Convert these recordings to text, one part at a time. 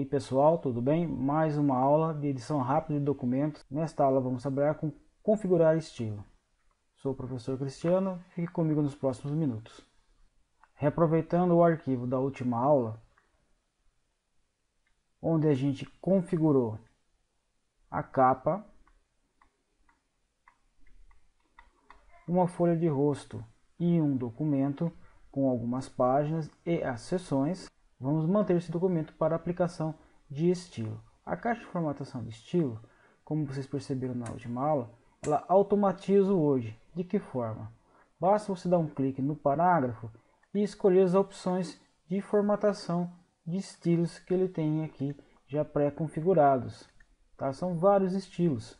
aí pessoal, tudo bem? Mais uma aula de edição rápida de documentos. Nesta aula vamos trabalhar com configurar estilo. Sou o professor Cristiano, fique comigo nos próximos minutos. Reaproveitando o arquivo da última aula, onde a gente configurou a capa, uma folha de rosto e um documento com algumas páginas e as seções, Vamos manter esse documento para aplicação de estilo. A caixa de formatação de estilo, como vocês perceberam na última aula, ela automatiza o hoje. De que forma? Basta você dar um clique no parágrafo e escolher as opções de formatação de estilos que ele tem aqui já pré-configurados. Tá? São vários estilos.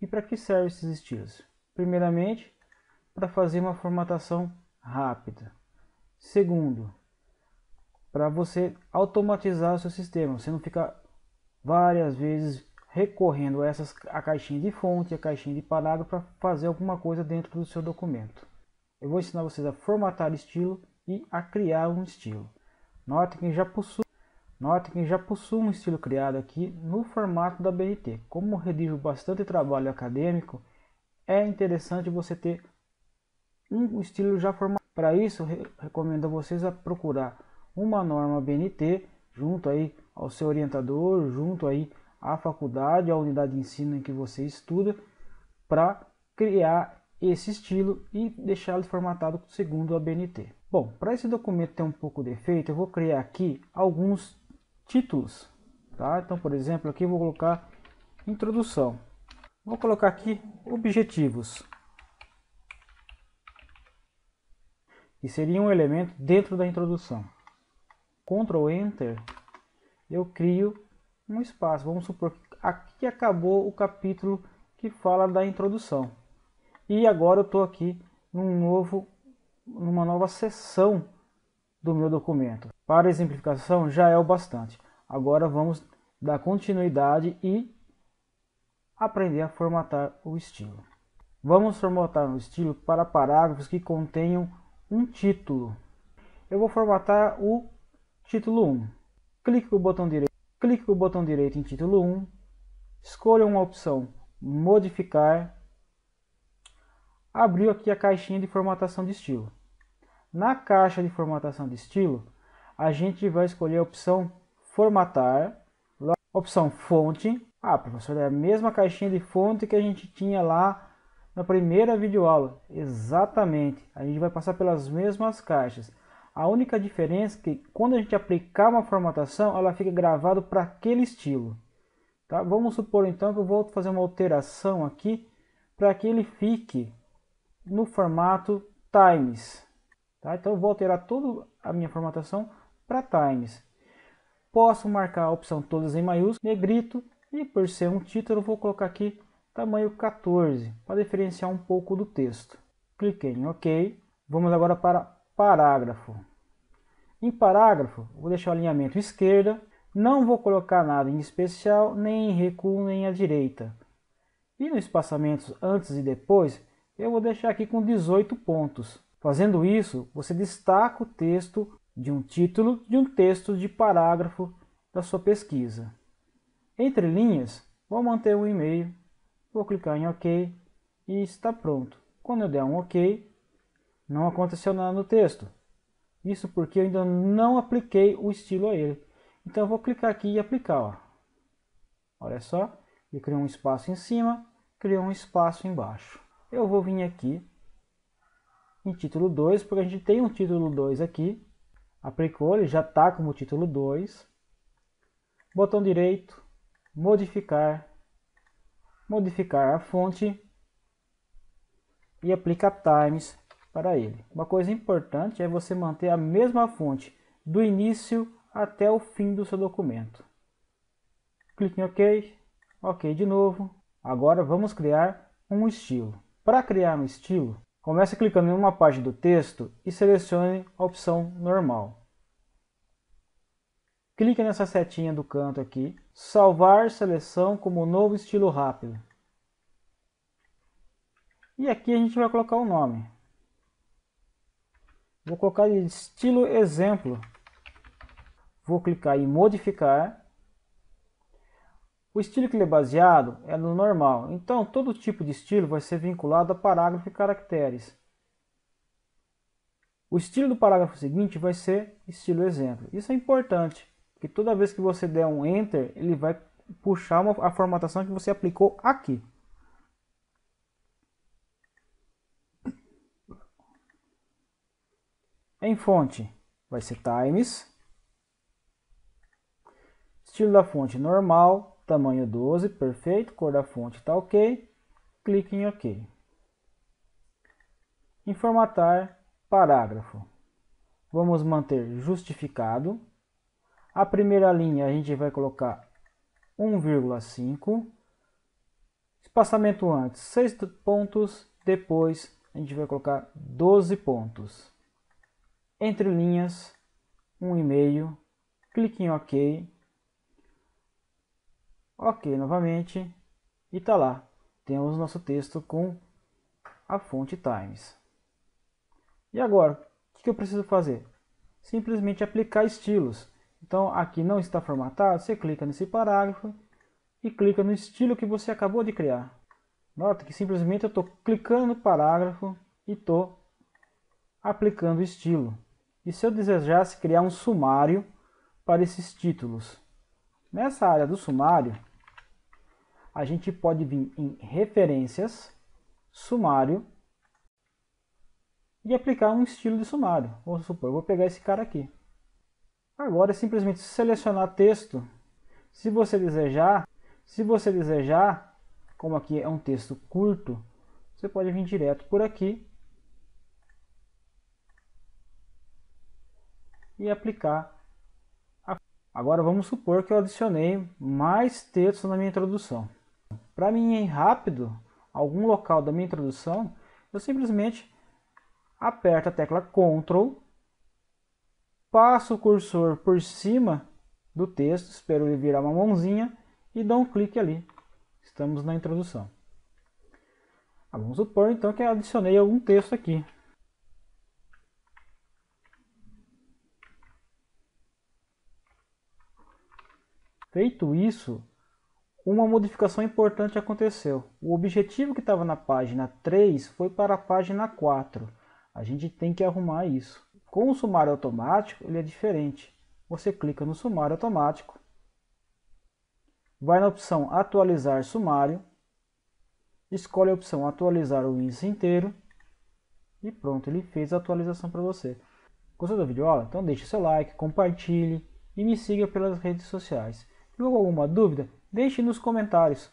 E para que servem esses estilos? Primeiramente, para fazer uma formatação rápida. Segundo, para você automatizar o seu sistema. Você não fica várias vezes recorrendo a essas a caixinha de fonte, a caixinha de parágrafo para fazer alguma coisa dentro do seu documento. Eu vou ensinar vocês a formatar estilo e a criar um estilo. Note que já possui Note que já possui um estilo criado aqui no formato da BNT. Como redijo bastante trabalho acadêmico, é interessante você ter um estilo já formado. Para isso, recomendo a vocês a procurar uma norma BNT junto aí ao seu orientador, junto aí à faculdade, à unidade de ensino em que você estuda, para criar esse estilo e deixá-lo formatado segundo a BNT. Bom, para esse documento ter um pouco de efeito, eu vou criar aqui alguns títulos, tá? Então, por exemplo, aqui eu vou colocar introdução. Vou colocar aqui objetivos, que seria um elemento dentro da introdução. Ctrl Enter, eu crio um espaço. Vamos supor que aqui acabou o capítulo que fala da introdução. E agora eu estou aqui num novo, numa nova seção do meu documento. Para exemplificação já é o bastante. Agora vamos dar continuidade e aprender a formatar o estilo. Vamos formatar o estilo para parágrafos que contenham um título. Eu vou formatar o Título 1. Clique com o botão direito, clique com o botão direito em título 1. Escolha uma opção modificar. Abriu aqui a caixinha de formatação de estilo. Na caixa de formatação de estilo, a gente vai escolher a opção formatar, opção fonte. Ah, professor, é a mesma caixinha de fonte que a gente tinha lá na primeira videoaula. Exatamente. A gente vai passar pelas mesmas caixas. A única diferença é que quando a gente aplicar uma formatação, ela fica gravada para aquele estilo. Tá? Vamos supor então que eu vou fazer uma alteração aqui para que ele fique no formato times. Tá? Então eu vou alterar toda a minha formatação para times. Posso marcar a opção todas em maiúsculo, negrito e por ser um título vou colocar aqui tamanho 14 para diferenciar um pouco do texto. Cliquei em OK. Vamos agora para parágrafo. Em parágrafo, vou deixar o alinhamento esquerda, não vou colocar nada em especial, nem em recuo, nem à direita. E nos espaçamentos antes e depois, eu vou deixar aqui com 18 pontos. Fazendo isso, você destaca o texto de um título de um texto de parágrafo da sua pesquisa. Entre linhas, vou manter o um e-mail, vou clicar em OK e está pronto. Quando eu der um OK, não aconteceu nada no texto. Isso porque eu ainda não apliquei o estilo a ele. Então eu vou clicar aqui e aplicar. Ó. Olha só, ele criou um espaço em cima, criou um espaço embaixo. Eu vou vir aqui em título 2, porque a gente tem um título 2 aqui. Aplicou, ele já está como título 2. Botão direito, modificar, modificar a fonte e aplica times para ele. Uma coisa importante é você manter a mesma fonte do início até o fim do seu documento. Clique em OK, OK de novo. Agora vamos criar um estilo. Para criar um estilo, comece clicando em uma parte do texto e selecione a opção normal. Clique nessa setinha do canto aqui, salvar seleção como novo estilo rápido. E aqui a gente vai colocar o nome. Vou colocar de estilo exemplo. Vou clicar em modificar. O estilo que ele é baseado é no normal. Então, todo tipo de estilo vai ser vinculado a parágrafo e caracteres. O estilo do parágrafo seguinte vai ser estilo exemplo. Isso é importante, porque toda vez que você der um Enter, ele vai puxar uma, a formatação que você aplicou aqui. Em fonte vai ser Times. Estilo da fonte normal, tamanho 12, perfeito, cor da fonte está ok. Clique em OK. Em formatar parágrafo. Vamos manter justificado. A primeira linha a gente vai colocar 1,5. Espaçamento antes 6 pontos, depois a gente vai colocar 12 pontos entre linhas, um e-mail, clique em OK, OK novamente, e tá lá, temos nosso texto com a fonte Times. E agora, o que eu preciso fazer? Simplesmente aplicar estilos. Então, aqui não está formatado, você clica nesse parágrafo e clica no estilo que você acabou de criar. Nota que simplesmente eu estou clicando no parágrafo e estou aplicando o estilo e se eu desejasse criar um sumário para esses títulos. Nessa área do sumário, a gente pode vir em referências, sumário, e aplicar um estilo de sumário. Vamos supor, eu vou pegar esse cara aqui. Agora é simplesmente selecionar texto. Se você desejar, se você desejar, como aqui é um texto curto, você pode vir direto por aqui e aplicar. A... Agora vamos supor que eu adicionei mais texto na minha introdução. Para mim ir rápido, algum local da minha introdução, eu simplesmente aperto a tecla Ctrl, passo o cursor por cima do texto, espero ele virar uma mãozinha e dou um clique ali. Estamos na introdução. Ah, vamos supor então que eu adicionei algum texto aqui. Feito isso, uma modificação importante aconteceu. O objetivo que estava na página 3 foi para a página 4. A gente tem que arrumar isso. Com o sumário automático, ele é diferente. Você clica no sumário automático, vai na opção atualizar sumário, escolhe a opção atualizar o índice inteiro e pronto, ele fez a atualização para você. Gostou da videoaula? Então deixe seu like, compartilhe e me siga pelas redes sociais. Logo alguma dúvida? Deixe nos comentários.